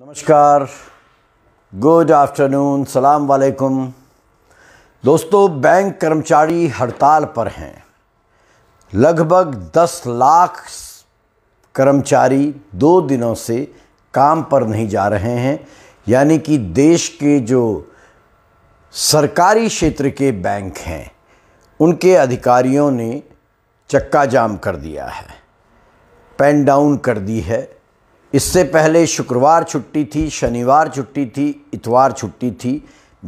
नमस्कार good afternoon सलाम वालेकुम दोस्तों बैंक कर्मचारी हड़ताल पर हैं लगभग दस लाख कर्मचारी दो दिनों से काम पर नहीं जा रहे हैं यानी कि देश के जो सरकारी क्षेत्र के बैंक हैं उनके अधिकारियों ने चक्का जाम कर दिया है पेन डाउन कर दी है इससे पहले शुक्रवार छुट्टी थी शनिवार छुट्टी थी इतवार छुट्टी थी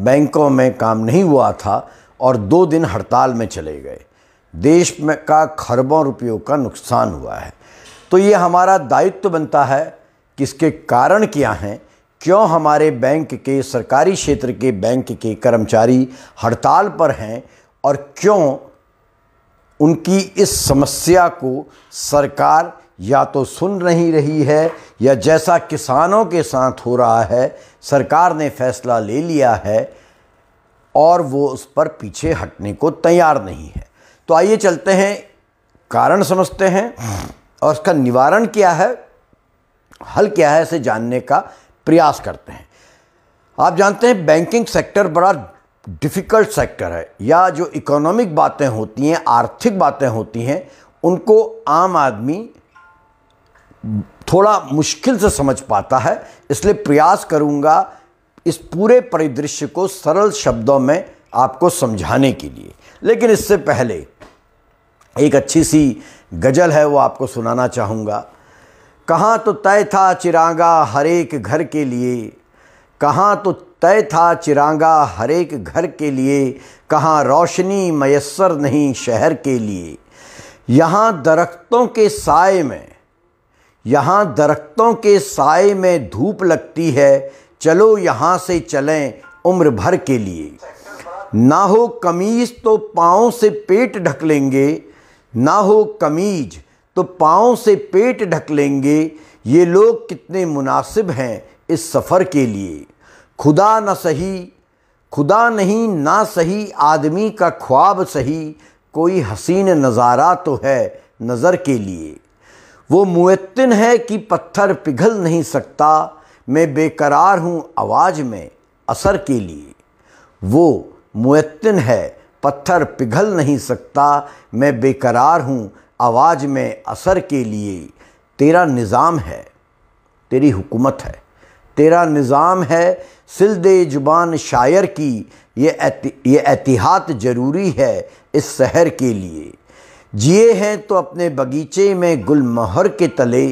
बैंकों में काम नहीं हुआ था और दो दिन हड़ताल में चले गए देश में का खरबों रुपयों का नुकसान हुआ है तो ये हमारा दायित्व बनता है कि इसके कारण क्या हैं क्यों हमारे बैंक के सरकारी क्षेत्र के बैंक के कर्मचारी हड़ताल पर हैं और क्यों उनकी इस समस्या को सरकार या तो सुन नहीं रही है या जैसा किसानों के साथ हो रहा है सरकार ने फैसला ले लिया है और वो उस पर पीछे हटने को तैयार नहीं है तो आइए चलते हैं कारण समझते हैं और उसका निवारण क्या है हल क्या है इसे जानने का प्रयास करते हैं आप जानते हैं बैंकिंग सेक्टर बड़ा डिफ़िकल्ट सेक्टर है या जो इकोनॉमिक बातें होती हैं आर्थिक बातें होती हैं उनको आम आदमी थोड़ा मुश्किल से समझ पाता है इसलिए प्रयास करूँगा इस पूरे परिदृश्य को सरल शब्दों में आपको समझाने के लिए लेकिन इससे पहले एक अच्छी सी गज़ल है वो आपको सुनाना चाहूँगा कहाँ तो तय था चिरांगा हर एक घर के लिए कहाँ तो तय था चिरांगा हर एक घर के लिए कहाँ रोशनी मैसर नहीं शहर के लिए यहाँ दरख्तों के साय में यहाँ दरख्तों के साय में धूप लगती है चलो यहाँ से चलें उम्र भर के लिए ना हो कमीज़ तो पाँव से पेट ढक लेंगे ना हो कमीज तो पाँव से पेट ढक लेंगे ये लोग कितने मुनासिब हैं इस सफ़र के लिए खुदा न सही खुदा नहीं ना सही आदमी का ख्वाब सही कोई हसीन नज़ारा तो है नज़र के लिए वो मुत्तिन है कि पत्थर पिघल नहीं सकता मैं बेकरार हूँ आवाज़ में असर के लिए वो मुत्तिन है पत्थर पिघल नहीं सकता मैं बेकरार हूँ आवाज़ में असर के लिए तेरा निज़ाम है तेरी हुकूमत है तेरा निज़ाम है सिलद जुबान शायर की ये एति, ये एहतियात ज़रूरी है इस शहर के लिए जिए हैं तो अपने बगीचे में गुलमोहर के तले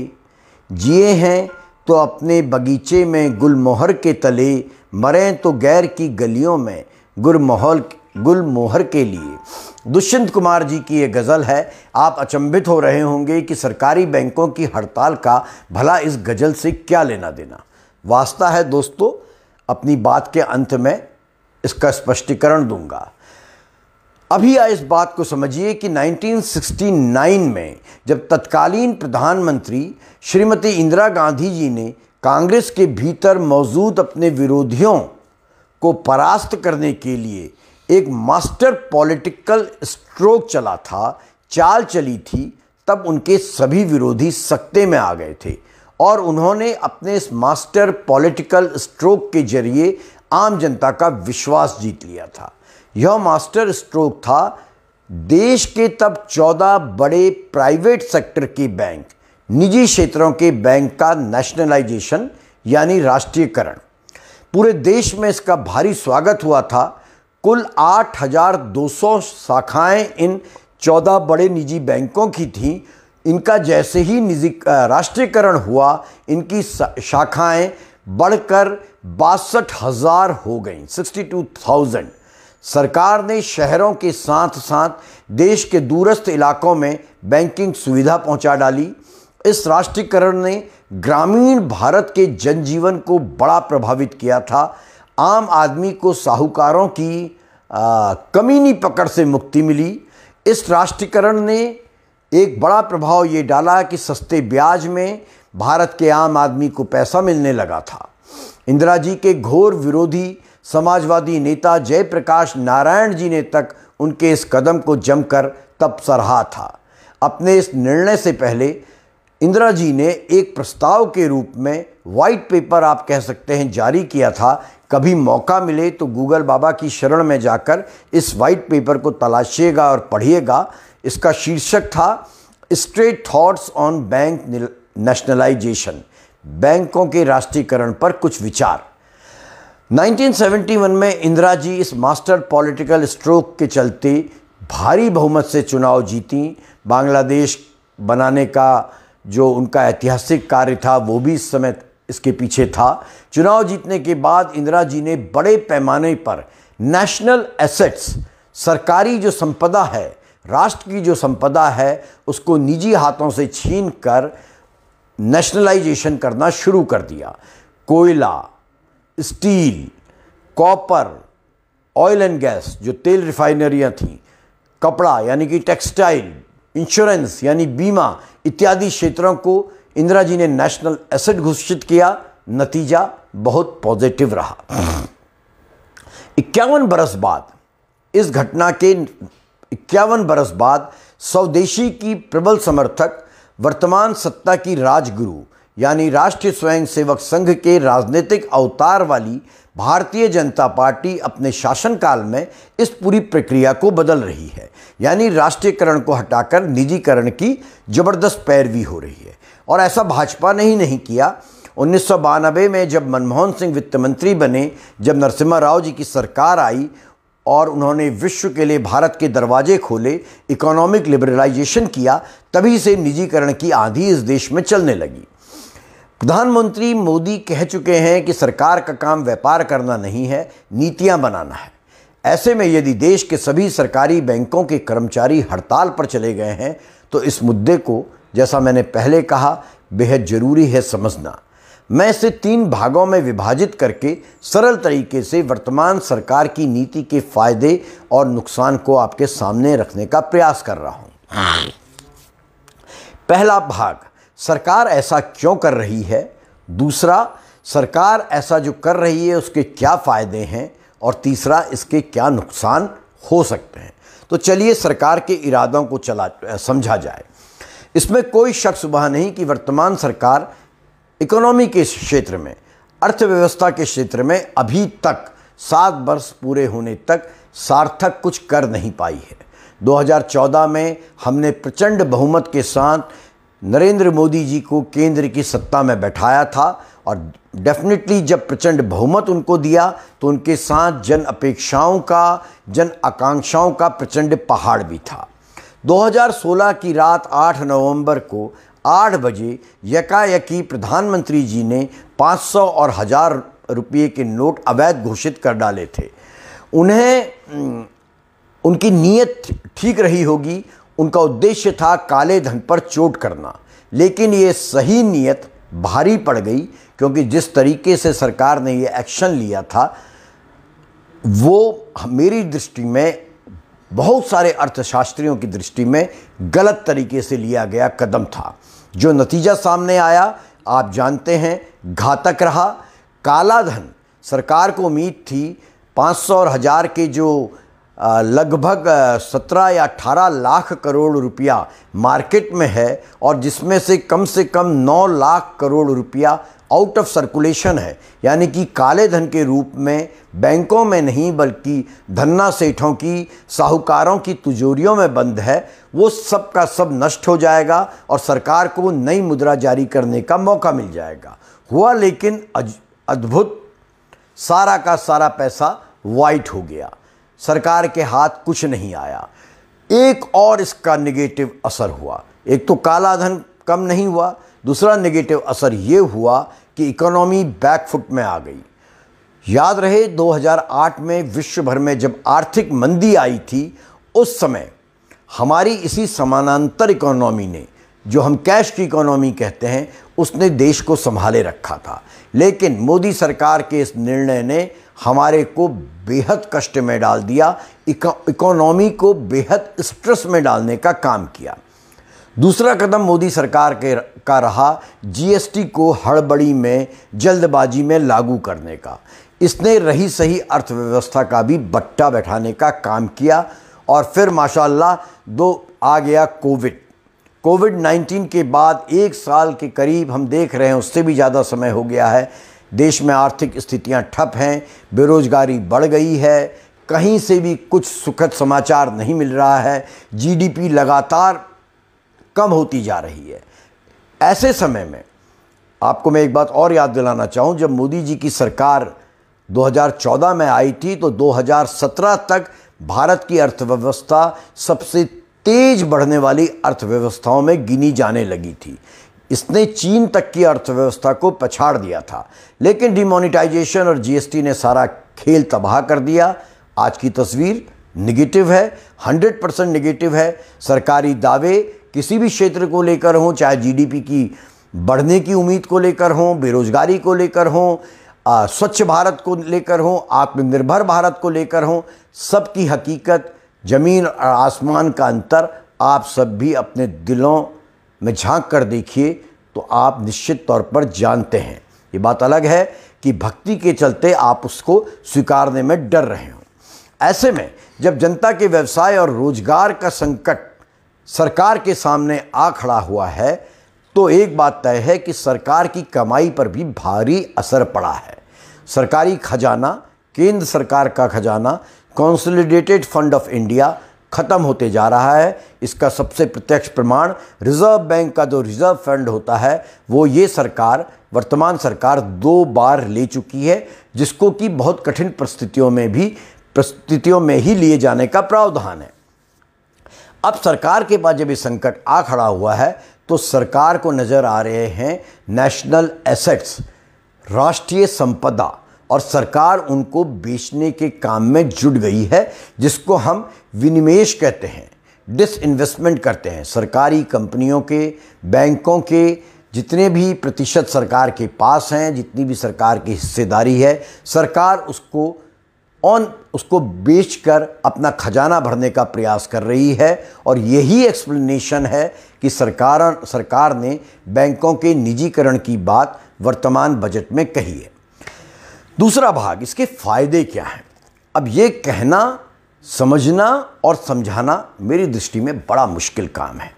जिए हैं तो अपने बगीचे में गुलमोहर के तले मरें तो गैर की गलियों में गुल गुलमोहर के लिए दुष्यंत कुमार जी की ये गज़ल है आप अचंभित हो रहे होंगे कि सरकारी बैंकों की हड़ताल का भला इस गज़ल से क्या लेना देना वास्ता है दोस्तों अपनी बात के अंत में इसका स्पष्टीकरण दूंगा अभी इस बात को समझिए कि 1969 में जब तत्कालीन प्रधानमंत्री श्रीमती इंदिरा गांधी जी ने कांग्रेस के भीतर मौजूद अपने विरोधियों को परास्त करने के लिए एक मास्टर पॉलिटिकल स्ट्रोक चला था चाल चली थी तब उनके सभी विरोधी सत्ते में आ गए थे और उन्होंने अपने इस मास्टर पॉलिटिकल स्ट्रोक के जरिए आम जनता का विश्वास जीत लिया था यह मास्टर स्ट्रोक था देश के तब 14 बड़े प्राइवेट सेक्टर के बैंक निजी क्षेत्रों के बैंक का नेशनलाइजेशन यानी राष्ट्रीयकरण पूरे देश में इसका भारी स्वागत हुआ था कुल 8,200 शाखाएं इन 14 बड़े निजी बैंकों की थीं इनका जैसे ही निजी राष्ट्रीयकरण हुआ इनकी शाखाएं बढ़कर बासठ हज़ार हो गई सिक्सटी टू थाउजेंड सरकार ने शहरों के साथ साथ देश के दूरस्थ इलाकों में बैंकिंग सुविधा पहुंचा डाली इस राष्ट्रीयकरण ने ग्रामीण भारत के जनजीवन को बड़ा प्रभावित किया था आम आदमी को साहूकारों की कमीनी पकड़ से मुक्ति मिली इस राष्ट्रीयकरण ने एक बड़ा प्रभाव ये डाला कि सस्ते ब्याज में भारत के आम आदमी को पैसा मिलने लगा था इंदिरा जी के घोर विरोधी समाजवादी नेता जयप्रकाश नारायण जी ने तक उनके इस कदम को जमकर तब सराहा था अपने इस निर्णय से पहले इंदिरा जी ने एक प्रस्ताव के रूप में वाइट पेपर आप कह सकते हैं जारी किया था कभी मौका मिले तो गूगल बाबा की शरण में जाकर इस वाइट पेपर को तलाशिएगा और पढ़िएगा इसका शीर्षक था straight thoughts on bank nationalisation बैंकों के राष्ट्रीयकरण पर कुछ विचार 1971 में इंदिरा जी इस मास्टर पॉलिटिकल स्ट्रोक के चलते भारी बहुमत से चुनाव जीती बांग्लादेश बनाने का जो उनका ऐतिहासिक कार्य था वो भी इस समय इसके पीछे था चुनाव जीतने के बाद इंदिरा जी ने बड़े पैमाने पर नेशनल एसेट्स सरकारी जो संपदा है राष्ट्र की जो संपदा है उसको निजी हाथों से छीन कर नेशनलाइजेशन करना शुरू कर दिया कोयला steel copper oil and gas जो तेल रिफाइनरियाँ थीं कपड़ा यानी कि टेक्सटाइल इंश्योरेंस यानी बीमा इत्यादि क्षेत्रों को इंदिरा जी ने नेशनल एसेट घोषित किया नतीजा बहुत पॉजिटिव रहा इक्यावन बरस बाद इस घटना के इक्यावन बरस बाद स्वदेशी की प्रबल समर्थक वर्तमान सत्ता की राजगुरु यानी राष्ट्रीय स्वयंसेवक संघ के राजनीतिक अवतार वाली भारतीय जनता पार्टी अपने शासनकाल में इस पूरी प्रक्रिया को बदल रही है यानी राष्ट्रीयकरण को हटाकर निजीकरण की ज़बरदस्त पैरवी हो रही है और ऐसा भाजपा ने ही नहीं किया उन्नीस में जब मनमोहन सिंह वित्त मंत्री बने जब नरसिम्हा राव जी की सरकार आई और उन्होंने विश्व के लिए भारत के दरवाजे खोले इकोनॉमिक लिबरलाइजेशन किया तभी से निजीकरण की आंधी इस देश में चलने लगी प्रधानमंत्री मोदी कह चुके हैं कि सरकार का काम व्यापार करना नहीं है नीतियां बनाना है ऐसे में यदि देश के सभी सरकारी बैंकों के कर्मचारी हड़ताल पर चले गए हैं तो इस मुद्दे को जैसा मैंने पहले कहा बेहद ज़रूरी है समझना मैं इसे तीन भागों में विभाजित करके सरल तरीके से वर्तमान सरकार की नीति के फायदे और नुकसान को आपके सामने रखने का प्रयास कर रहा हूँ पहला भाग सरकार ऐसा क्यों कर रही है दूसरा सरकार ऐसा जो कर रही है उसके क्या फ़ायदे हैं और तीसरा इसके क्या नुकसान हो सकते हैं तो चलिए सरकार के इरादों को चला समझा जाए इसमें कोई शक सुबह नहीं कि वर्तमान सरकार इकोनॉमी के क्षेत्र में अर्थव्यवस्था के क्षेत्र में अभी तक सात वर्ष पूरे होने तक सार्थक कुछ कर नहीं पाई है 2014 में हमने प्रचंड बहुमत के साथ नरेंद्र मोदी जी को केंद्र की सत्ता में बैठाया था और डेफिनेटली जब प्रचंड बहुमत उनको दिया तो उनके साथ जन अपेक्षाओं का जन आकांक्षाओं का प्रचंड पहाड़ भी था 2016 की रात 8 नवंबर को 8 बजे यकायकी प्रधानमंत्री जी ने 500 और हज़ार रुपये के नोट अवैध घोषित कर डाले थे उन्हें उनकी नीयत ठीक रही होगी उनका उद्देश्य था काले धन पर चोट करना लेकिन ये सही नीयत भारी पड़ गई क्योंकि जिस तरीके से सरकार ने ये एक्शन लिया था वो मेरी दृष्टि में बहुत सारे अर्थशास्त्रियों की दृष्टि में गलत तरीके से लिया गया कदम था जो नतीजा सामने आया आप जानते हैं घातक रहा काला धन सरकार को उम्मीद थी 500 और हज़ार के जो लगभग 17 या 18 लाख करोड़ रुपया मार्केट में है और जिसमें से कम से कम 9 लाख करोड़ रुपया आउट ऑफ सर्कुलेशन है यानी कि काले धन के रूप में बैंकों में नहीं बल्कि धन्ना सेठों की साहूकारों की तिजोरियों में बंद है वो सब का सब नष्ट हो जाएगा और सरकार को नई मुद्रा जारी करने का मौका मिल जाएगा हुआ लेकिन अद्भुत सारा का सारा पैसा वाइट हो गया सरकार के हाथ कुछ नहीं आया एक और इसका नेगेटिव असर हुआ एक तो काला धन कम नहीं हुआ दूसरा नेगेटिव असर ये हुआ कि इकोनॉमी बैकफुट में आ गई याद रहे 2008 में विश्व भर में जब आर्थिक मंदी आई थी उस समय हमारी इसी समानांतर इकोनॉमी ने जो हम कैश की इकोनॉमी कहते हैं उसने देश को संभाले रखा था लेकिन मोदी सरकार के इस निर्णय ने हमारे को बेहद कष्ट में डाल दिया इकोनॉमी को बेहद स्ट्रेस में डालने का काम किया दूसरा कदम मोदी सरकार के का रहा जीएसटी को हड़बड़ी में जल्दबाजी में लागू करने का इसने रही सही अर्थव्यवस्था का भी बट्टा बैठाने का काम किया और फिर माशाल्लाह दो आ गया कोविड कोविड 19 के बाद एक साल के करीब हम देख रहे हैं उससे भी ज़्यादा समय हो गया है देश में आर्थिक स्थितियां ठप हैं बेरोज़गारी बढ़ गई है कहीं से भी कुछ सुखद समाचार नहीं मिल रहा है जीडीपी लगातार कम होती जा रही है ऐसे समय में आपको मैं एक बात और याद दिलाना चाहूँ जब मोदी जी की सरकार 2014 में आई थी तो 2017 तक भारत की अर्थव्यवस्था सबसे तेज बढ़ने वाली अर्थव्यवस्थाओं में गिनी जाने लगी थी इसने चीन तक की अर्थव्यवस्था को पछाड़ दिया था लेकिन डिमोनिटाइजेशन और जीएसटी ने सारा खेल तबाह कर दिया आज की तस्वीर निगेटिव है 100 परसेंट निगेटिव है सरकारी दावे किसी भी क्षेत्र को लेकर हों चाहे जीडीपी की बढ़ने की उम्मीद को लेकर हों बेरोजगारी को लेकर हों स्वच्छ भारत को लेकर हों आत्मनिर्भर भारत को लेकर हों सबकी हकीकत ज़मीन और आसमान का अंतर आप सब भी अपने दिलों में झांक कर देखिए तो आप निश्चित तौर पर जानते हैं ये बात अलग है कि भक्ति के चलते आप उसको स्वीकारने में डर रहे हों ऐसे में जब जनता के व्यवसाय और रोजगार का संकट सरकार के सामने आ खड़ा हुआ है तो एक बात तय है कि सरकार की कमाई पर भी भारी असर पड़ा है सरकारी खजाना केंद्र सरकार का खजाना कॉन्सोलिडेटेड फंड ऑफ इंडिया ख़त्म होते जा रहा है इसका सबसे प्रत्यक्ष प्रमाण रिज़र्व बैंक का जो रिज़र्व फंड होता है वो ये सरकार वर्तमान सरकार दो बार ले चुकी है जिसको कि बहुत कठिन परिस्थितियों में भी परिस्थितियों में ही लिए जाने का प्रावधान है अब सरकार के पास जब ये संकट आ खड़ा हुआ है तो सरकार को नज़र आ रहे हैं नेशनल एसेट्स राष्ट्रीय संपदा और सरकार उनको बेचने के काम में जुट गई है जिसको हम विनिवेश कहते हैं डिसइन्वेस्टमेंट करते हैं सरकारी कंपनियों के बैंकों के जितने भी प्रतिशत सरकार के पास हैं जितनी भी सरकार की हिस्सेदारी है सरकार उसको ऑन उसको बेचकर अपना खजाना भरने का प्रयास कर रही है और यही एक्सप्लेनेशन है कि सरकार सरकार ने बैंकों के निजीकरण की बात वर्तमान बजट में कही है दूसरा भाग इसके फ़ायदे क्या हैं अब ये कहना समझना और समझाना मेरी दृष्टि में बड़ा मुश्किल काम है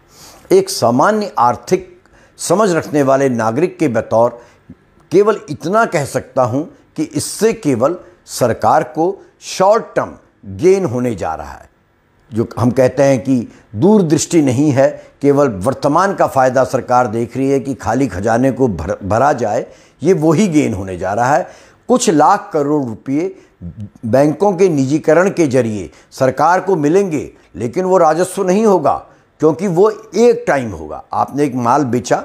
एक सामान्य आर्थिक समझ रखने वाले नागरिक के बतौर केवल इतना कह सकता हूँ कि इससे केवल सरकार को शॉर्ट टर्म गेन होने जा रहा है जो हम कहते हैं कि दूरदृष्टि नहीं है केवल वर्तमान का फ़ायदा सरकार देख रही है कि खाली खजाने को भर भरा जाए ये वही गेन होने जा रहा है कुछ लाख करोड़ रुपये बैंकों के निजीकरण के जरिए सरकार को मिलेंगे लेकिन वो राजस्व नहीं होगा क्योंकि वो एक टाइम होगा आपने एक माल बेचा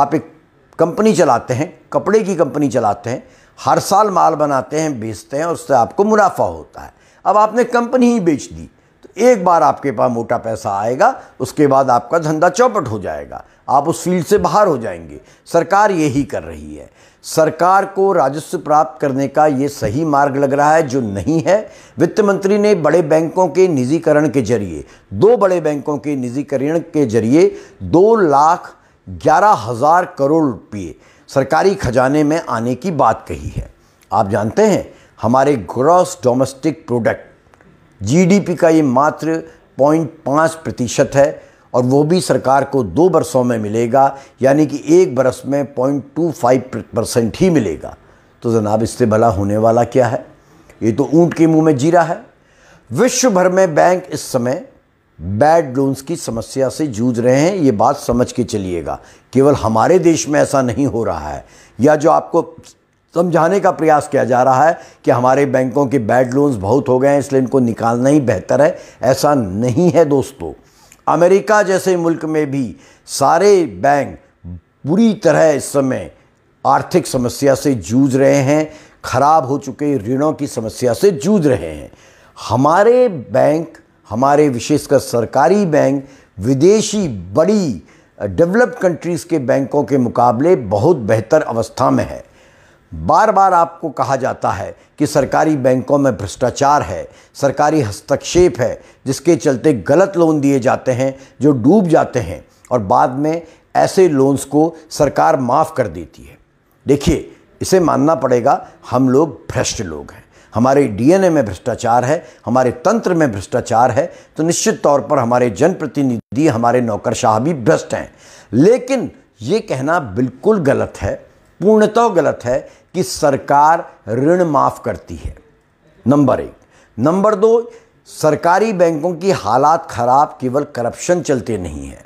आप एक कंपनी चलाते हैं कपड़े की कंपनी चलाते हैं हर साल माल बनाते हैं बेचते हैं उससे आपको मुनाफा होता है अब आपने कंपनी ही बेच दी एक बार आपके पास मोटा पैसा आएगा उसके बाद आपका धंधा चौपट हो जाएगा आप उस फील्ड से बाहर हो जाएंगे सरकार यही कर रही है सरकार को राजस्व प्राप्त करने का ये सही मार्ग लग रहा है जो नहीं है वित्त मंत्री ने बड़े बैंकों के निजीकरण के जरिए दो बड़े बैंकों के निजीकरण के जरिए दो लाख ग्यारह हज़ार करोड़ रुपये सरकारी खजाने में आने की बात कही है आप जानते हैं हमारे ग्रॉस डोमेस्टिक प्रोडक्ट जीडीपी का ये मात्र पॉइंट पाँच प्रतिशत है और वो भी सरकार को दो बरसों में मिलेगा यानी कि एक बरस में पॉइंट टू फाइव परसेंट ही मिलेगा तो जनाब इससे भला होने वाला क्या है ये तो ऊंट के मुंह में जीरा है विश्व भर में बैंक इस समय बैड लोन्स की समस्या से जूझ रहे हैं ये बात समझ के चलिएगा केवल हमारे देश में ऐसा नहीं हो रहा है या जो आपको समझाने तो का प्रयास किया जा रहा है कि हमारे बैंकों के बैड लोन्स बहुत हो गए हैं इसलिए इनको निकालना ही बेहतर है ऐसा नहीं है दोस्तों अमेरिका जैसे मुल्क में भी सारे बैंक बुरी तरह इस समय आर्थिक समस्या से जूझ रहे हैं खराब हो चुके ऋणों की समस्या से जूझ रहे हैं हमारे बैंक हमारे विशेषकर सरकारी बैंक विदेशी बड़ी डेवलप्ड कंट्रीज़ के बैंकों के मुकाबले बहुत बेहतर अवस्था में है बार बार आपको कहा जाता है कि सरकारी बैंकों में भ्रष्टाचार है सरकारी हस्तक्षेप है जिसके चलते गलत लोन दिए जाते हैं जो डूब जाते हैं और बाद में ऐसे लोन्स को सरकार माफ़ कर देती है देखिए इसे मानना पड़ेगा हम लोग भ्रष्ट लोग हैं हमारे डीएनए में भ्रष्टाचार है हमारे तंत्र में भ्रष्टाचार है तो निश्चित तौर पर हमारे जनप्रतिनिधि हमारे नौकरशाह भी भ्रष्ट हैं लेकिन ये कहना बिल्कुल गलत है पूर्णतः गलत है कि सरकार ऋण माफ़ करती है नंबर एक नंबर दो सरकारी बैंकों की हालात खराब केवल करप्शन चलते नहीं है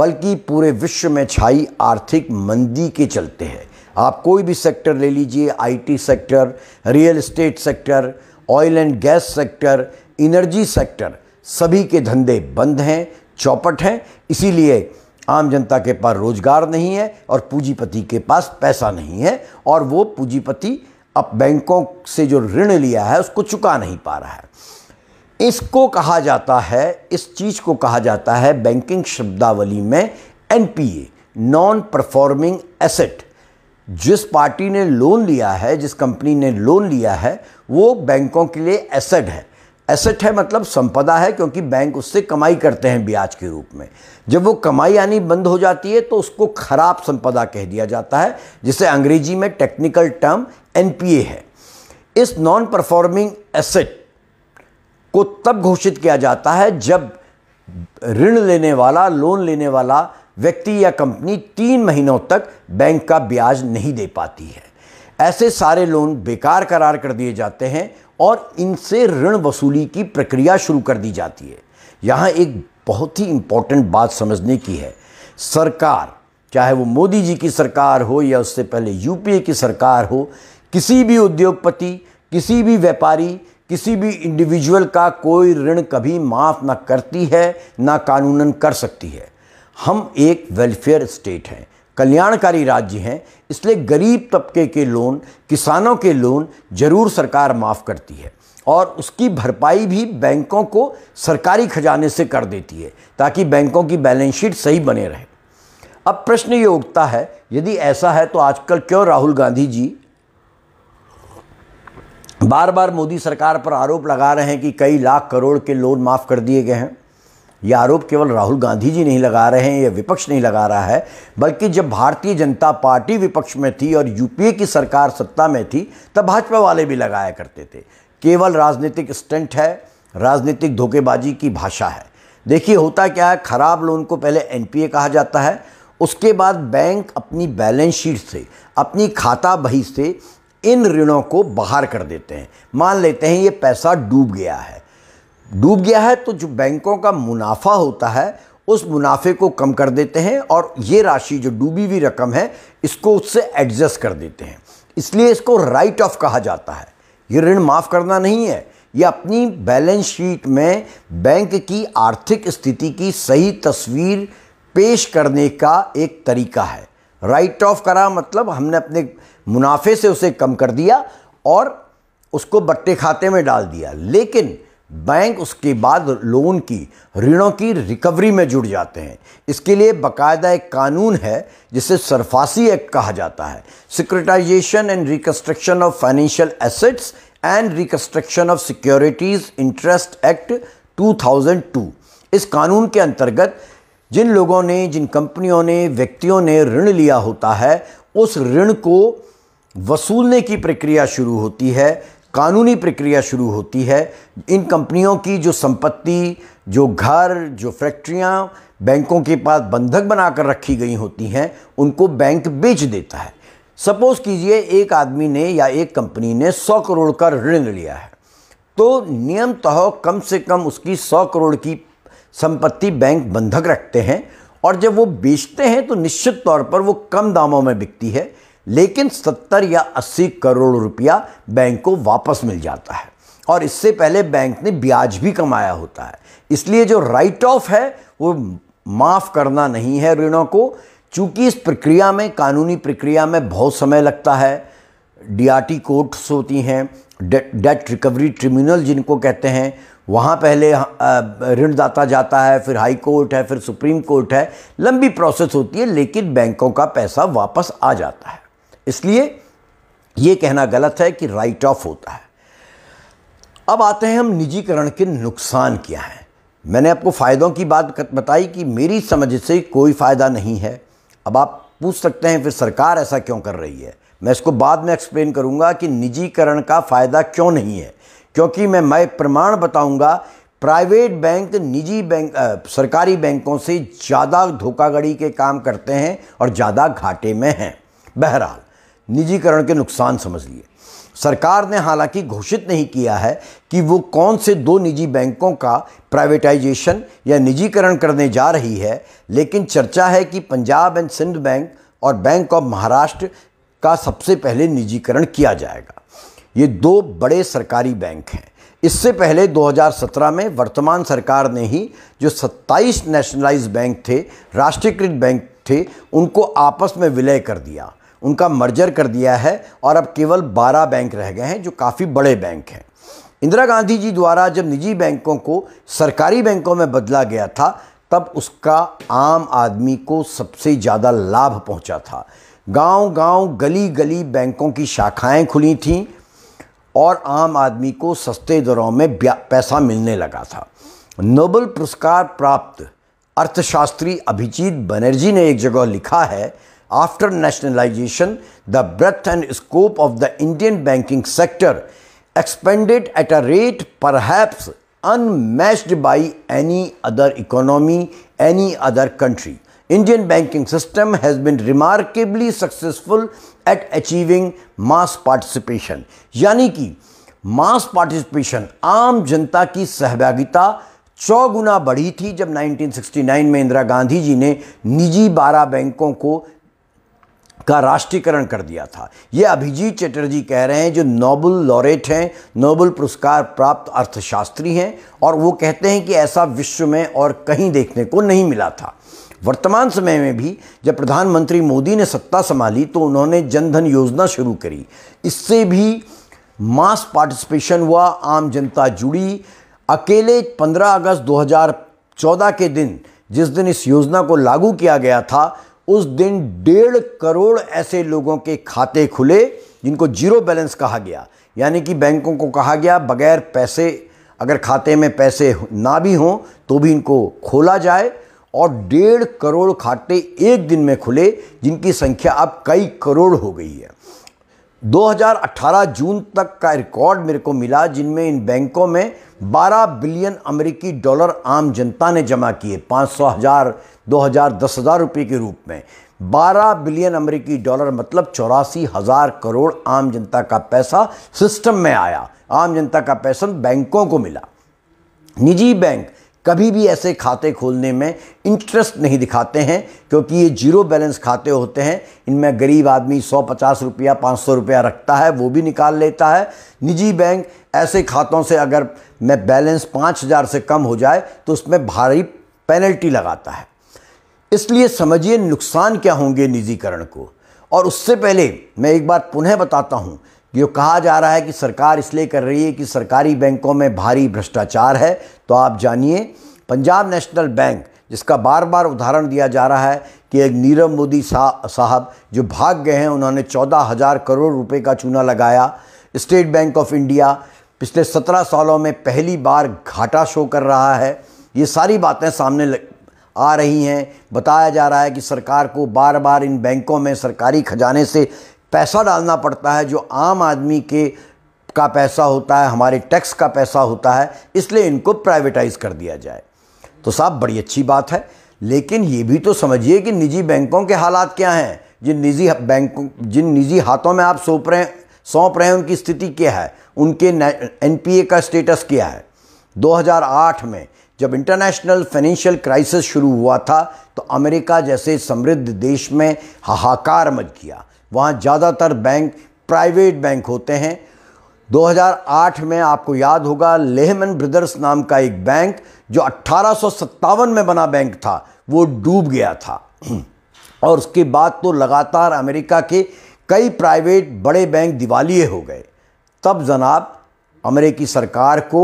बल्कि पूरे विश्व में छाई आर्थिक मंदी के चलते हैं आप कोई भी सेक्टर ले लीजिए IT sector real estate sector oil and gas sector energy sector सभी के धंधे बंद हैं चौपट हैं इसीलिए आम जनता के पास रोजगार नहीं है और पूंजीपति के पास पैसा नहीं है और वो पूंजीपति अब बैंकों से जो ऋण लिया है उसको चुका नहीं पा रहा है इसको कहा जाता है इस चीज़ को कहा जाता है बैंकिंग शब्दावली में एन नॉन परफॉर्मिंग एसेट जिस पार्टी ने लोन लिया है जिस कंपनी ने लोन लिया है वो बैंकों के लिए एसेट है एसेट है मतलब संपदा है क्योंकि बैंक उससे कमाई करते हैं ब्याज के रूप में जब वो कमाई आनी बंद हो जाती है तो उसको खराब संपदा कह दिया जाता है जिसे अंग्रेजी में टेक्निकल टर्म एनपीए है इस नॉन परफॉर्मिंग एसेट को तब घोषित किया जाता है जब ऋण लेने वाला लोन लेने वाला व्यक्ति या कंपनी तीन महीनों तक बैंक का ब्याज नहीं दे पाती है ऐसे सारे लोन बेकार करार कर दिए जाते हैं और इनसे ऋण वसूली की प्रक्रिया शुरू कर दी जाती है यहाँ एक बहुत ही इम्पोर्टेंट बात समझने की है सरकार चाहे वो मोदी जी की सरकार हो या उससे पहले यूपीए की सरकार हो किसी भी उद्योगपति किसी भी व्यापारी किसी भी इंडिविजुअल का कोई ऋण कभी माफ़ ना करती है ना कानूनन कर सकती है हम एक वेलफेयर स्टेट हैं कल्याणकारी राज्य हैं इसलिए गरीब तबके के लोन किसानों के लोन ज़रूर सरकार माफ़ करती है और उसकी भरपाई भी बैंकों को सरकारी खजाने से कर देती है ताकि बैंकों की बैलेंस शीट सही बने रहे अब प्रश्न ये उठता है यदि ऐसा है तो आजकल क्यों राहुल गांधी जी बार बार मोदी सरकार पर आरोप लगा रहे हैं कि कई लाख करोड़ के लोन माफ़ कर दिए गए हैं ये आरोप केवल राहुल गांधी जी नहीं लगा रहे हैं या विपक्ष नहीं लगा रहा है बल्कि जब भारतीय जनता पार्टी विपक्ष में थी और यूपीए की सरकार सत्ता में थी तब भाजपा वाले भी लगाया करते थे केवल राजनीतिक स्टंट है राजनीतिक धोखेबाजी की भाषा है देखिए होता क्या है खराब लोन को पहले एन कहा जाता है उसके बाद बैंक अपनी बैलेंस शीट से अपनी खाता बही से इन ऋणों को बाहर कर देते हैं मान लेते हैं ये पैसा डूब गया है डूब गया है तो जो बैंकों का मुनाफा होता है उस मुनाफे को कम कर देते हैं और ये राशि जो डूबी हुई रकम है इसको उससे एडजस्ट कर देते हैं इसलिए इसको राइट ऑफ कहा जाता है ये ऋण माफ़ करना नहीं है ये अपनी बैलेंस शीट में बैंक की आर्थिक स्थिति की सही तस्वीर पेश करने का एक तरीका है राइट ऑफ करा मतलब हमने अपने मुनाफे से उसे कम कर दिया और उसको बट्टे खाते में डाल दिया लेकिन बैंक उसके बाद लोन की ऋणों की रिकवरी में जुड़ जाते हैं इसके लिए बकायदा एक कानून है जिसे सरफासी एक्ट कहा जाता है securitisation and reconstruction of financial assets and reconstruction of securities interest act 2002 इस कानून के अंतर्गत जिन लोगों ने जिन कंपनियों ने व्यक्तियों ने ऋण लिया होता है उस ऋण को वसूलने की प्रक्रिया शुरू होती है कानूनी प्रक्रिया शुरू होती है इन कंपनियों की जो संपत्ति जो घर जो फैक्ट्रियाँ बैंकों के पास बंधक बनाकर रखी गई होती हैं उनको बैंक बेच देता है सपोज़ कीजिए एक आदमी ने या एक कंपनी ने सौ करोड़ का ऋण लिया है तो नियमतः कम से कम उसकी सौ करोड़ की संपत्ति बैंक बंधक रखते हैं और जब वो बेचते हैं तो निश्चित तौर पर वो कम दामों में बिकती है लेकिन 70 या 80 करोड़ रुपया बैंक को वापस मिल जाता है और इससे पहले बैंक ने ब्याज भी कमाया होता है इसलिए जो राइट ऑफ है वो माफ़ करना नहीं है ऋणों को चूँकि इस प्रक्रिया में कानूनी प्रक्रिया में बहुत समय लगता है डीआरटी कोर्ट्स होती हैं डे, डेट रिकवरी ट्रिब्यूनल जिनको कहते हैं वहाँ पहले ऋणदाता जाता है फिर हाई कोर्ट है फिर सुप्रीम कोर्ट है लंबी प्रोसेस होती है लेकिन बैंकों का पैसा वापस आ जाता है इसलिए ये कहना गलत है कि राइट ऑफ होता है अब आते हैं हम निजीकरण के नुकसान क्या हैं मैंने आपको फ़ायदों की बात बताई कि मेरी समझ से कोई फ़ायदा नहीं है अब आप पूछ सकते हैं फिर सरकार ऐसा क्यों कर रही है मैं इसको बाद में एक्सप्लेन करूंगा कि निजीकरण का फ़ायदा क्यों नहीं है क्योंकि मैं मैं प्रमाण बताऊंगा प्राइवेट बैंक निजी बैंक आ, सरकारी बैंकों से ज़्यादा धोखाधड़ी के काम करते हैं और ज़्यादा घाटे में हैं बहरहाल निजीकरण के नुकसान समझ लिए सरकार ने हालांकि घोषित नहीं किया है कि वो कौन से दो निजी बैंकों का प्राइवेटाइजेशन या निजीकरण करने जा रही है लेकिन चर्चा है कि पंजाब एंड सिंध बैंक और बैंक ऑफ महाराष्ट्र का सबसे पहले निजीकरण किया जाएगा ये दो बड़े सरकारी बैंक हैं इससे पहले 2017 में वर्तमान सरकार ने ही जो 27 नेशनलाइज बैंक थे राष्ट्रीयकृत बैंक थे उनको आपस में विलय कर दिया उनका मर्जर कर दिया है और अब केवल 12 बैंक रह गए हैं जो काफ़ी बड़े बैंक हैं इंदिरा गांधी जी द्वारा जब निजी बैंकों को सरकारी बैंकों में बदला गया था तब उसका आम आदमी को सबसे ज़्यादा लाभ पहुंचा था गांव-गांव गली-गली बैंकों की शाखाएं खुली थीं और आम आदमी को सस्ते दरों में पैसा मिलने लगा था नोबल पुरस्कार प्राप्त अर्थशास्त्री अभिजीत बनर्जी ने एक जगह लिखा है after nationalization, the breadth and scope of the Indian banking sector expanded at a rate perhaps unmatched by any other economy, any other country. Indian banking system has been remarkably successful at achieving mass participation यानी कि mass participation आम जनता की सहभागिता चौगुना बढ़ी थी जब 1969 में इंदिरा गांधी जी ने निजी बारह बैंकों को का राष्ट्रीयकरण कर दिया था ये अभिजीत चटर्जी कह रहे हैं जो नोबल लॉरेट हैं नोबल पुरस्कार प्राप्त अर्थशास्त्री हैं और वो कहते हैं कि ऐसा विश्व में और कहीं देखने को नहीं मिला था वर्तमान समय में भी जब प्रधानमंत्री मोदी ने सत्ता संभाली तो उन्होंने जनधन योजना शुरू करी इससे भी मास पार्टिसिपेशन हुआ आम जनता जुड़ी अकेले 15 अगस्त 2014 के दिन जिस दिन इस योजना को लागू किया गया था उस दिन डेढ़ करोड़ ऐसे लोगों के खाते खुले जिनको जीरो बैलेंस कहा गया यानी कि बैंकों को कहा गया बगैर पैसे अगर खाते में पैसे ना भी हों तो भी इनको खोला जाए और डेढ़ करोड़ खाते एक दिन में खुले जिनकी संख्या अब कई करोड़ हो गई है 2018 जून तक का रिकॉर्ड मेरे को मिला जिनमें इन बैंकों में 12 बिलियन अमेरिकी डॉलर आम जनता ने जमा किए पाँच सौ हज़ार दो हज़ार दस हज़ार रुपये के रूप में 12 बिलियन अमेरिकी डॉलर मतलब चौरासी हज़ार करोड़ आम जनता का पैसा सिस्टम में आया आम जनता का पैसा बैंकों को मिला निजी बैंक कभी भी ऐसे खाते खोलने में इंटरेस्ट नहीं दिखाते हैं क्योंकि ये जीरो बैलेंस खाते होते हैं इनमें गरीब आदमी सौ पचास रुपया पाँच सौ रुपया रखता है वो भी निकाल लेता है निजी बैंक ऐसे खातों से अगर मैं बैलेंस पाँच हज़ार से कम हो जाए तो उसमें भारी पेनल्टी लगाता है इसलिए समझिए नुकसान क्या होंगे निजीकरण को और उससे पहले मैं एक बार पुनः बताता हूँ ये कहा जा रहा है कि सरकार इसलिए कर रही है कि सरकारी बैंकों में भारी भ्रष्टाचार है तो आप जानिए पंजाब नेशनल बैंक जिसका बार बार उदाहरण दिया जा रहा है कि एक नीरव मोदी साहब जो भाग गए हैं उन्होंने चौदह हज़ार करोड़ रुपए का चूना लगाया स्टेट बैंक ऑफ इंडिया पिछले सत्रह सालों में पहली बार घाटा शो कर रहा है ये सारी बातें सामने लग... आ रही हैं बताया जा रहा है कि सरकार को बार बार इन बैंकों में सरकारी खजाने से पैसा डालना पड़ता है जो आम आदमी के का पैसा होता है हमारे टैक्स का पैसा होता है इसलिए इनको प्राइवेटाइज कर दिया जाए तो साहब बड़ी अच्छी बात है लेकिन ये भी तो समझिए कि निजी बैंकों के हालात क्या हैं जिन निजी बैंकों जिन निजी हाथों में आप सौंप रहे हैं सौंप रहे हैं उनकी स्थिति क्या है उनके एन का स्टेटस क्या है 2008 में जब इंटरनेशनल फाइनेंशियल क्राइसिस शुरू हुआ था तो अमेरिका जैसे समृद्ध देश में हाहाकार मच गया वहाँ ज़्यादातर बैंक प्राइवेट बैंक होते हैं 2008 में आपको याद होगा लेहमन ब्रदर्स नाम का एक बैंक जो अट्ठारह में बना बैंक था वो डूब गया था और उसके बाद तो लगातार अमेरिका के कई प्राइवेट बड़े बैंक दिवालिए हो गए तब जनाब अमेरिकी सरकार को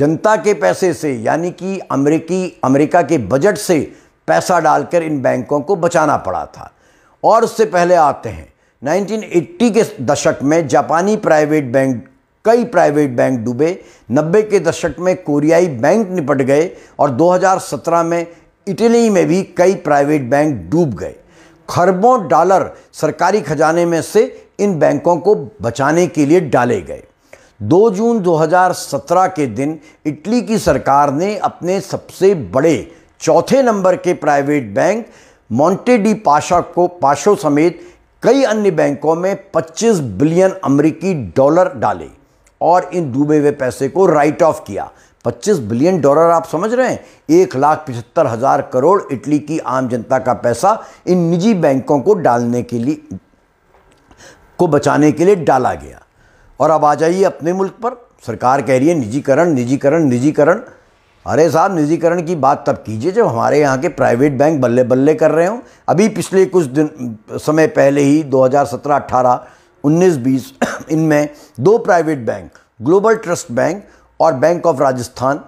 जनता के पैसे से यानी कि अमेरिकी अमेरिका के बजट से पैसा डालकर इन बैंकों को बचाना पड़ा था और उससे पहले आते हैं 1980 के दशक में जापानी प्राइवेट बैंक कई प्राइवेट बैंक डूबे 90 के दशक में कोरियाई बैंक निपट गए और 2017 में इटली में भी कई प्राइवेट बैंक डूब गए खरबों डॉलर सरकारी खजाने में से इन बैंकों को बचाने के लिए डाले गए 2 जून 2017 के दिन इटली की सरकार ने अपने सबसे बड़े चौथे नंबर के प्राइवेट बैंक मॉन्टेडी पाशा को पाशो समेत कई अन्य बैंकों में 25 बिलियन अमेरिकी डॉलर डाले और इन डूबे हुए पैसे को राइट ऑफ किया 25 बिलियन डॉलर आप समझ रहे हैं एक लाख पिछहत्तर हज़ार करोड़ इटली की आम जनता का पैसा इन निजी बैंकों को डालने के लिए को बचाने के लिए डाला गया और अब आ जाइए अपने मुल्क पर सरकार कह रही है निजीकरण निजीकरण निजीकरण अरे साहब निजीकरण की बात तब कीजिए जब हमारे यहाँ के प्राइवेट बैंक बल्ले बल्ले कर रहे हों अभी पिछले कुछ दिन समय पहले ही 2017 18 19 20 इनमें दो private bank global trust bank और बैंक ऑफ राजस्थान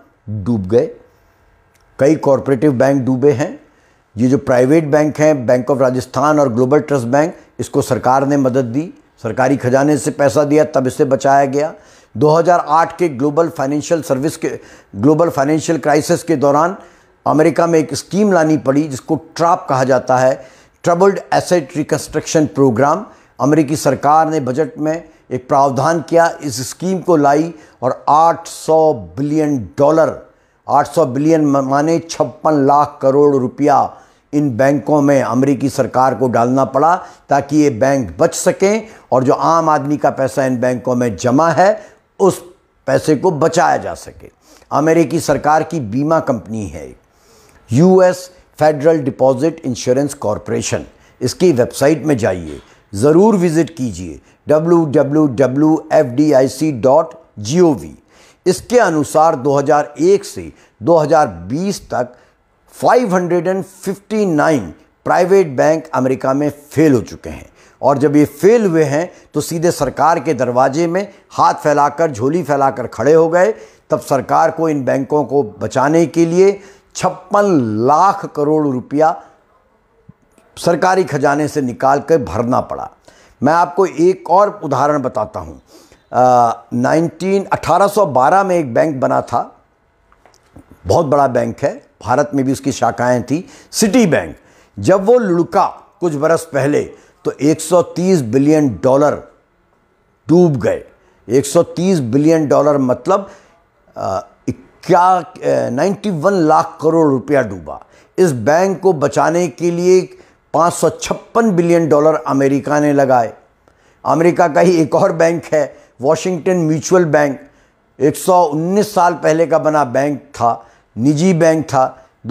डूब गए कई कॉरपोरेटिव बैंक डूबे हैं ये जो प्राइवेट बैंक हैं बैंक ऑफ राजस्थान और ग्लोबल ट्रस्ट बैंक इसको सरकार ने मदद दी सरकारी खजाने से पैसा दिया तब इसे बचाया गया 2008 के ग्लोबल फाइनेंशियल सर्विस के ग्लोबल फाइनेंशियल क्राइसिस के दौरान अमेरिका में एक स्कीम लानी पड़ी जिसको ट्राप कहा जाता है ट्रबल्ड एसेट रिकन्स्ट्रक्शन प्रोग्राम अमेरिकी सरकार ने बजट में एक प्रावधान किया इस स्कीम को लाई और 800 बिलियन डॉलर 800 बिलियन माने छप्पन लाख करोड़ रुपया इन बैंकों में अमेरिकी सरकार को डालना पड़ा ताकि ये बैंक बच सकें और जो आम आदमी का पैसा इन बैंकों में जमा है उस पैसे को बचाया जा सके अमेरिकी सरकार की बीमा कंपनी है US federal deposit insurance corporation इसकी वेबसाइट में जाइए ज़रूर विज़िट कीजिए www.fdic.gov इसके अनुसार 2001 से 2020 तक 559 प्राइवेट बैंक अमेरिका में फेल हो चुके हैं और जब ये फेल हुए हैं तो सीधे सरकार के दरवाजे में हाथ फैलाकर झोली फैलाकर खड़े हो गए तब सरकार को इन बैंकों को बचाने के लिए छप्पन लाख करोड़ रुपया सरकारी खजाने से निकाल कर भरना पड़ा मैं आपको एक और उदाहरण बताता हूँ नाइनटीन अठारह में एक बैंक बना था बहुत बड़ा बैंक है भारत में भी उसकी शाखाएं थी सिटी बैंक जब वो लुड़का कुछ बरस पहले तो 130 बिलियन डॉलर डूब गए 130 बिलियन डॉलर मतलब क्या नाइन्टी वन लाख करोड़ रुपया डूबा इस बैंक को बचाने के लिए पाँच बिलियन डॉलर अमेरिका ने लगाए अमेरिका का ही एक और बैंक है वॉशिंगटन म्यूचुअल बैंक 119 साल पहले का बना बैंक था निजी बैंक था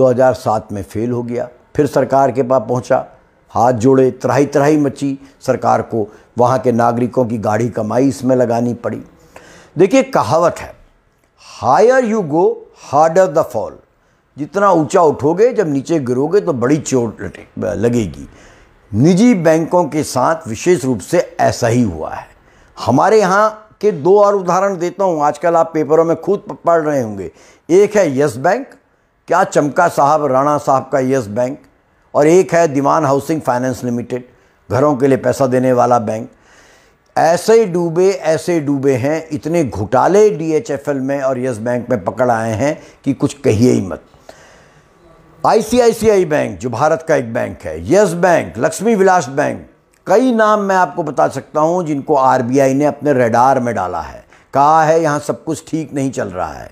2007 में फेल हो गया फिर सरकार के पास पहुंचा हाथ जोड़े तराही तराही मची सरकार को वहाँ के नागरिकों की गाढ़ी कमाई इसमें लगानी पड़ी देखिए कहावत है higher you go harder the fall जितना ऊंचा उठोगे जब नीचे गिरोगे तो बड़ी चोट लगेगी निजी बैंकों के साथ विशेष रूप से ऐसा ही हुआ है हमारे यहाँ के दो और उदाहरण देता हूँ आजकल आप पेपरों में खुद पढ़ रहे होंगे एक है यस बैंक क्या चमका साहब राणा साहब का यस बैंक और एक है दीवान हाउसिंग फाइनेंस लिमिटेड घरों के लिए पैसा देने वाला बैंक ऐसे डूबे ऐसे डूबे हैं इतने घोटाले डीएचएफएल में और यस बैंक में पकड़ आए हैं कि कुछ कहिए ही मत आईसीआईसीआई बैंक जो भारत का एक बैंक है Yes bank Lakshmi Vilas bank कई नाम मैं आपको बता सकता हूं जिनको आरबीआई ने अपने रेडार में डाला है कहा है यहां सब कुछ ठीक नहीं चल रहा है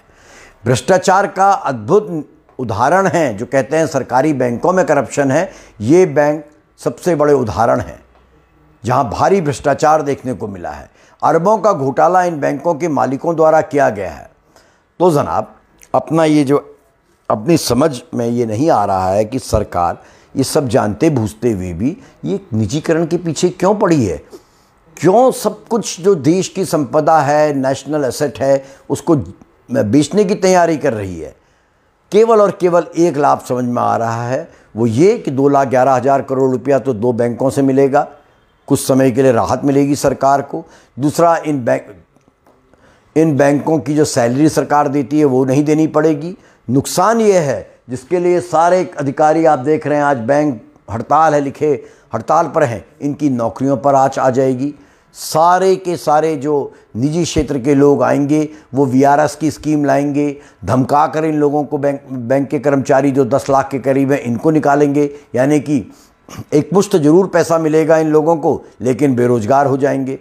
भ्रष्टाचार का अद्भुत उदाहरण हैं जो कहते हैं सरकारी बैंकों में करप्शन है ये बैंक सबसे बड़े उदाहरण हैं जहां भारी भ्रष्टाचार देखने को मिला है अरबों का घोटाला इन बैंकों के मालिकों द्वारा किया गया है तो जनाब अपना ये जो अपनी समझ में ये नहीं आ रहा है कि सरकार ये सब जानते भूझते हुए भी ये निजीकरण के पीछे क्यों पड़ी है क्यों सब कुछ जो देश की संपदा है नेशनल एसेट है उसको बेचने की तैयारी कर रही है केवल और केवल एक लाभ समझ में आ रहा है वो ये कि दो लाख ग्यारह हज़ार करोड़ रुपया तो दो बैंकों से मिलेगा कुछ समय के लिए राहत मिलेगी सरकार को दूसरा इन बैंक इन बैंकों की जो सैलरी सरकार देती है वो नहीं देनी पड़ेगी नुकसान ये है जिसके लिए सारे अधिकारी आप देख रहे हैं आज बैंक हड़ताल है लिखे हड़ताल पर हैं इनकी नौकरियों पर आँच आ जाएगी सारे के सारे जो निजी क्षेत्र के लोग आएंगे वो वी की स्कीम लाएंगे धमका कर इन लोगों को बैंक बैंक के कर्मचारी जो दस लाख के करीब हैं इनको निकालेंगे यानी कि एक मुश्त जरूर पैसा मिलेगा इन लोगों को लेकिन बेरोज़गार हो जाएंगे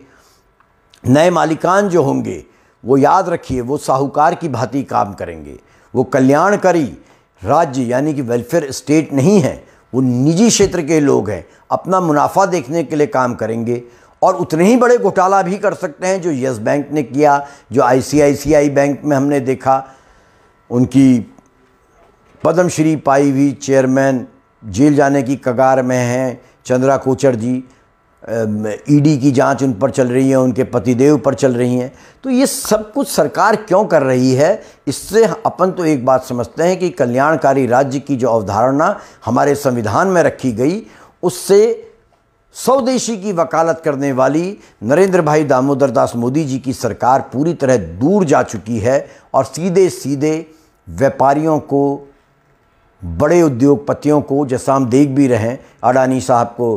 नए मालिकान जो होंगे वो याद रखिए वो साहूकार की भांति काम करेंगे वो कल्याणकारी राज्य यानी कि वेलफेयर स्टेट नहीं है वो निजी क्षेत्र के लोग हैं अपना मुनाफा देखने के लिए काम करेंगे और उतने ही बड़े घोटाला भी कर सकते हैं जो येस बैंक ने किया जो आईसीआईसीआई बैंक में हमने देखा उनकी पद्मश्री पाई हुई चेयरमैन जेल जाने की कगार में हैं चंद्रा कोचर जी ईडी की जांच उन पर चल रही है उनके पतिदेव पर चल रही हैं तो ये सब कुछ सरकार क्यों कर रही है इससे अपन तो एक बात समझते हैं कि कल्याणकारी राज्य की जो अवधारणा हमारे संविधान में रखी गई उससे स्वदेशी की वकालत करने वाली नरेंद्र भाई दामोदर दास मोदी जी की सरकार पूरी तरह दूर जा चुकी है और सीधे सीधे व्यापारियों को बड़े उद्योगपतियों को जैसा हम देख भी रहे हैं अडानी साहब को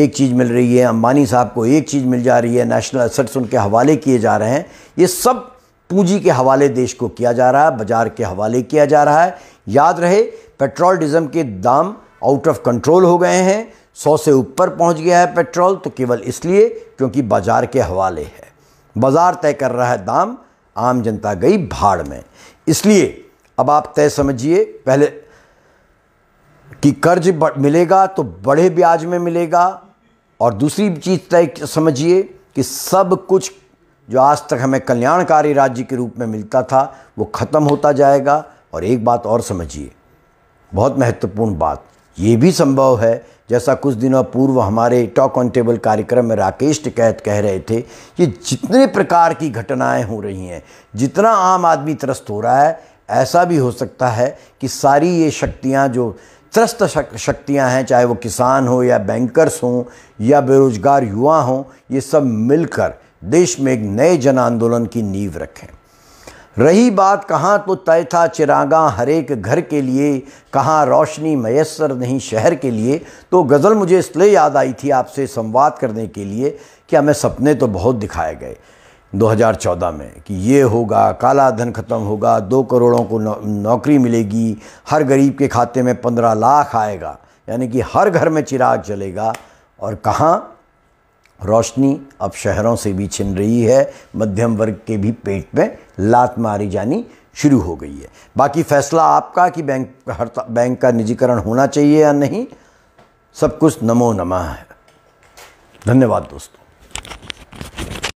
एक चीज़ मिल रही है अंबानी साहब को एक चीज़ मिल जा रही है नेशनल एसेट्स उनके हवाले किए जा रहे हैं ये सब पूंजी के हवाले देश को किया जा रहा है बाज़ार के हवाले किया जा रहा है याद रहे पेट्रोल डीजल के दाम आउट ऑफ कंट्रोल हो गए हैं सौ से ऊपर पहुंच गया है पेट्रोल तो केवल इसलिए क्योंकि बाज़ार के हवाले है बाज़ार तय कर रहा है दाम आम जनता गई भाड़ में इसलिए अब आप तय समझिए पहले कि कर्ज मिलेगा तो बड़े ब्याज में मिलेगा और दूसरी चीज़ तय समझिए कि सब कुछ जो आज तक हमें कल्याणकारी राज्य के रूप में मिलता था वो ख़त्म होता जाएगा और एक बात और समझिए बहुत महत्वपूर्ण बात ये भी संभव है जैसा कुछ दिनों पूर्व हमारे टॉक ऑन टेबल कार्यक्रम में राकेश टिकैत कह रहे थे कि जितने प्रकार की घटनाएं हो रही हैं जितना आम आदमी त्रस्त हो रहा है ऐसा भी हो सकता है कि सारी ये शक्तियां जो त्रस्त शक, शक्तियां हैं चाहे वो किसान हो या बैंकर्स हों या बेरोजगार युवा हों ये सब मिलकर देश में एक नए जन आंदोलन की नींव रखें रही बात कहाँ तो तय था चिरागा हर एक घर के लिए कहाँ रोशनी मैसर नहीं शहर के लिए तो गज़ल मुझे इसलिए याद आई थी आपसे संवाद करने के लिए कि हमें सपने तो बहुत दिखाए गए 2014 में कि ये होगा काला धन खत्म होगा दो करोड़ों को नौ, नौकरी मिलेगी हर गरीब के खाते में पंद्रह लाख आएगा यानी कि हर घर में चिराग जलेगा और कहाँ रोशनी अब शहरों से भी छिन रही है मध्यम वर्ग के भी पेट में लात मारी जानी शुरू हो गई है बाकी फैसला आपका कि बैंक हर बैंक का निजीकरण होना चाहिए या नहीं सब कुछ नमो नमा है धन्यवाद दोस्तों